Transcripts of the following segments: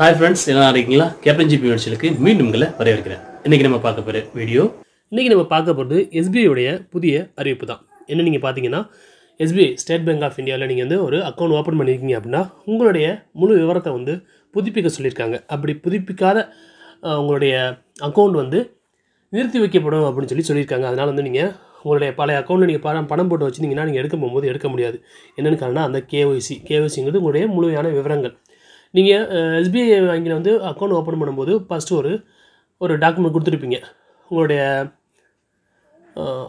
hi friends எல்லாம் இருக்கீங்களா captain GB நிகழ்ச்சிகளுக்கு மீண்டும் உங்களை வரவேற்கிறேன் இன்றைக்கி நம்ம பார்க்க போகிற வீடியோ இன்றைக்கி நம்ம பார்க்க போகிறது எஸ்பிஐயுடைய புதிய அறிவிப்பு தான் என்ன நீங்கள் பார்த்தீங்கன்னா எஸ்பிஐ ஸ்டேட் பேங்க் ஆஃப் இந்தியாவில் நீங்கள் வந்து ஒரு அக்கௌண்ட் ஓப்பன் பண்ணியிருக்கீங்க அப்படின்னா உங்களுடைய முழு விவரத்தை வந்து புதுப்பிக்க சொல்லியிருக்காங்க அப்படி புதுப்பிக்காத உங்களுடைய அக்கௌண்ட் வந்து நிறுத்தி வைக்கப்படும் அப்படின்னு சொல்லி சொல்லியிருக்காங்க அதனால் வந்து நீங்கள் உங்களுடைய பழைய அக்கௌண்ட்டில் நீங்கள் பணம் பணம் போட்டு வச்சுருந்தீங்கன்னா நீங்கள் எடுக்க போகும்போது எடுக்க முடியாது என்னென்னு காரணம் அந்த கேஒய்சி கேஒய்சிங்கிறது உங்களுடைய முழுமையான விவரங்கள் நீங்கள் எஸ்பிஐ வங்கியில் வந்து அக்கௌண்ட் ஓப்பன் பண்ணும்போது ஃபஸ்ட்டு ஒரு ஒரு டாக்குமெண்ட் கொடுத்துருப்பீங்க உங்களுடைய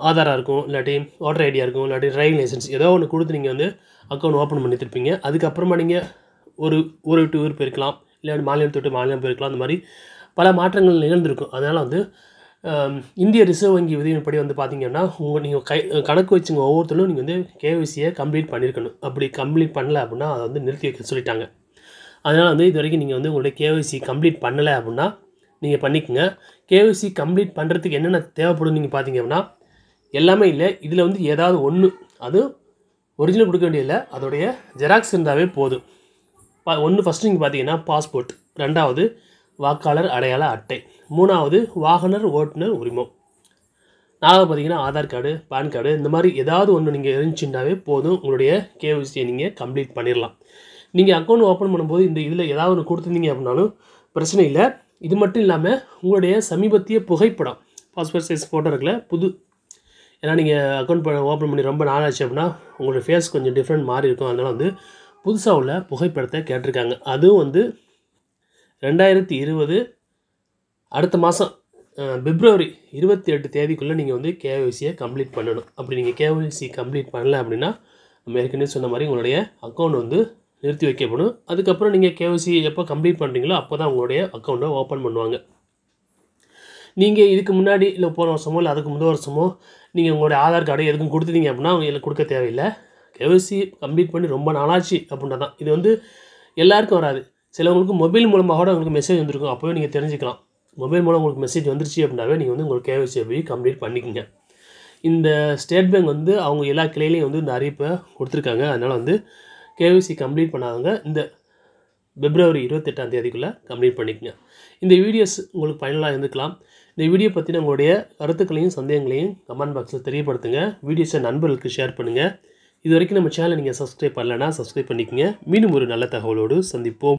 ஆதாராக இருக்கும் இல்லாட்டி ஓட்டர் ஐடியாக இருக்கும் இல்லாட்டி டிரைவிங் லைசன்ஸ் ஏதோ ஒன்று கொடுத்து நீங்கள் வந்து அக்கௌண்ட் ஓப்பன் பண்ணித்திருப்பீங்க அதுக்கப்புறமா நீங்கள் ஒரு ஊரை விட்டு ஊர் போயிருக்கலாம் இல்லை மாநிலம் தொட்டு மாநிலம் போயிருக்கலாம் அந்த மாதிரி பல மாற்றங்கள் நிகழ்ந்திருக்கும் அதனால் வந்து இந்திய ரிசர்வ் வங்கி உதவியின்படி வந்து பார்த்திங்கன்னா உங்கள் நீங்கள் கை கணக்கு வச்சுங்க ஒவ்வொருத்தரும் நீங்கள் வந்து கேவிசியை கம்ப்ளீட் பண்ணியிருக்கணும் அப்படி கம்ப்ளீட் பண்ணல அப்படின்னா அதை வந்து நிறுத்தி வைக்க சொல்லிட்டாங்க அதனால் வந்து இது வரைக்கும் நீங்கள் வந்து உங்களுடைய கேஒய்சி கம்ப்ளீட் பண்ணலை அப்படின்னா நீங்கள் பண்ணிக்கோங்க கேஒய்சி கம்ப்ளீட் பண்ணுறதுக்கு என்னென்ன தேவைப்படும் நீங்கள் பார்த்தீங்க அப்படின்னா எல்லாமே இல்லை இதில் வந்து ஏதாவது ஒன்று அது ஒரிஜினல் கொடுக்க வேண்டியதில்லை அதோடைய ஜெராக்ஸ் இருந்தாவே போதும் பா ஒன்று ஃபஸ்ட்டு நீங்கள் பார்த்தீங்கன்னா பாஸ்போர்ட் ரெண்டாவது வாக்காளர் அடையாள அட்டை மூணாவது வாகனர் ஓட்டுநர் உரிமம் நாலாவது பார்த்தீங்கன்னா ஆதார் கார்டு பேன் கார்டு இந்த மாதிரி ஏதாவது ஒன்று நீங்கள் இருந்துச்சுன்னாவே போதும் உங்களுடைய கேஒசியை நீங்கள் கம்ப்ளீட் பண்ணிடலாம் நீங்கள் அக்கௌண்ட் ஓப்பன் பண்ணும்போது இந்த இதில் ஏதாவது ஒன்று கொடுத்துருந்தீங்க அப்படின்னாலும் பிரச்சனை இல்லை இது மட்டும் இல்லாமல் உங்களுடைய சமீபத்திய புகைப்படம் பாஸ்போர்ட் சைஸ் ஃபோட்டோ இருக்குல்ல புது ஏன்னா நீங்கள் அக்கௌண்ட் பண்ண ஓப்பன் பண்ணி ரொம்ப நாள் ஆச்சு அப்படின்னா உங்களோட ஃபேஸ் கொஞ்சம் டிஃப்ரெண்ட் மாறி இருக்கும் அதனால் வந்து புதுசாக உள்ள புகைப்படத்தை கேட்டிருக்காங்க அதுவும் வந்து ரெண்டாயிரத்தி இருபது அடுத்த மாதம் பிப்ரவரி இருபத்தி எட்டு தேதிக்குள்ளே நீங்கள் வந்து கேஒய்சியை கம்ப்ளீட் பண்ணணும் அப்படி நீங்கள் கேஓசி கம்ப்ளீட் பண்ணல அப்படின்னா நம்ம ஏற்கனவே சொன்ன மாதிரி உங்களுடைய அக்கௌண்ட் வந்து நிறுத்தி வைக்கப்படும் அதுக்கப்புறம் நீங்கள் கேஓசி எப்போ கம்ப்ளீட் பண்ணுறீங்களோ அப்போ தான் உங்களுடைய அக்கௌண்ட்டை ஓப்பன் பண்ணுவாங்க நீங்கள் இதுக்கு முன்னாடி இல்லை போன வருஷமோ இல்லை அதுக்கு முந்த வருஷமோ நீங்கள் உங்களுடைய ஆதார் கார்டு எதுக்கும் கொடுத்துட்டீங்க அப்படின்னா அவங்க கொடுக்க தேவையில்லை கேஓசி கம்ப்ளீட் பண்ணி ரொம்ப நாளாச்சு அப்படின்னா தான் இது வந்து எல்லாருக்கும் வராது சிலவங்களுக்கு மொபைல் மூலமாக கூட உங்களுக்கு மெசேஜ் வந்திருக்கும் அப்போவே நீங்கள் தெரிஞ்சுக்கலாம் மொபைல் மூலம் உங்களுக்கு மெசேஜ் வந்துருச்சு அப்படின்னாவே நீங்கள் வந்து உங்களுக்கு கேஓசி போய் கம்ப்ளீட் பண்ணிக்கோங்க இந்த ஸ்டேட் பேங்க் வந்து அவங்க எல்லா கிளையிலையும் வந்து இந்த அறிவிப்பை கொடுத்துருக்காங்க அதனால் வந்து கேவிசி கம்ப்ளீட் பண்ணாதவங்க இந்த பிப்ரவரி இருபத்தெட்டாம் தேதிக்குள்ளே கம்ப்ளீட் பண்ணிக்கங்க இந்த வீடியோஸ் உங்களுக்கு பயனுள்ளாக இருந்துக்கலாம் இந்த வீடியோ பற்றின உங்களுடைய கருத்துக்களையும் சந்தேகங்களையும் கமெண்ட் பாக்ஸில் தெரியப்படுத்துங்க வீடியோஸை நண்பர்களுக்கு ஷேர் பண்ணுங்கள் இது வரைக்கும் நம்ம சேனலை நீங்கள் சப்ஸ்கிரைப் பண்ணலைன்னா சப்ஸ்கிரைப் பண்ணிக்கோங்க மீண்டும் ஒரு நல்ல தகவலோடு சந்திப்போம்